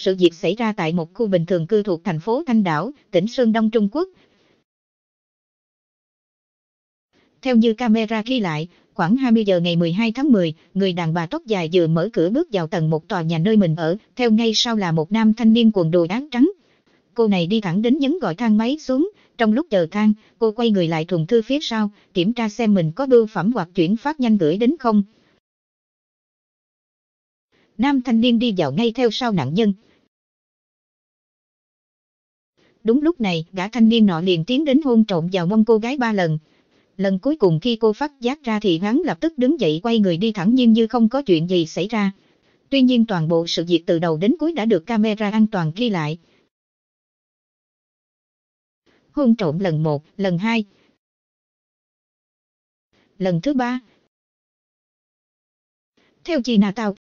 sự việc xảy ra tại một khu bình thường cư thuộc thành phố Thanh Đảo, tỉnh Sơn Đông Trung Quốc. Theo như camera ghi lại, khoảng 20 giờ ngày 12 tháng 10, người đàn bà tóc dài vừa mở cửa bước vào tầng một tòa nhà nơi mình ở, theo ngay sau là một nam thanh niên quần đồ áo trắng. Cô này đi thẳng đến nhấn gọi thang máy xuống, trong lúc chờ thang, cô quay người lại thùng thư phía sau, kiểm tra xem mình có bưu phẩm hoặc chuyển phát nhanh gửi đến không. Nam thanh niên đi vào ngay theo sau nạn nhân. Đúng lúc này, gã thanh niên nọ liền tiến đến hôn trộm vào mông cô gái ba lần. Lần cuối cùng khi cô phát giác ra thì hắn lập tức đứng dậy quay người đi thẳng nhiên như không có chuyện gì xảy ra. Tuy nhiên toàn bộ sự việc từ đầu đến cuối đã được camera an toàn ghi lại. Hôn trộm lần một, lần hai, Lần thứ ba. Theo chị nà tao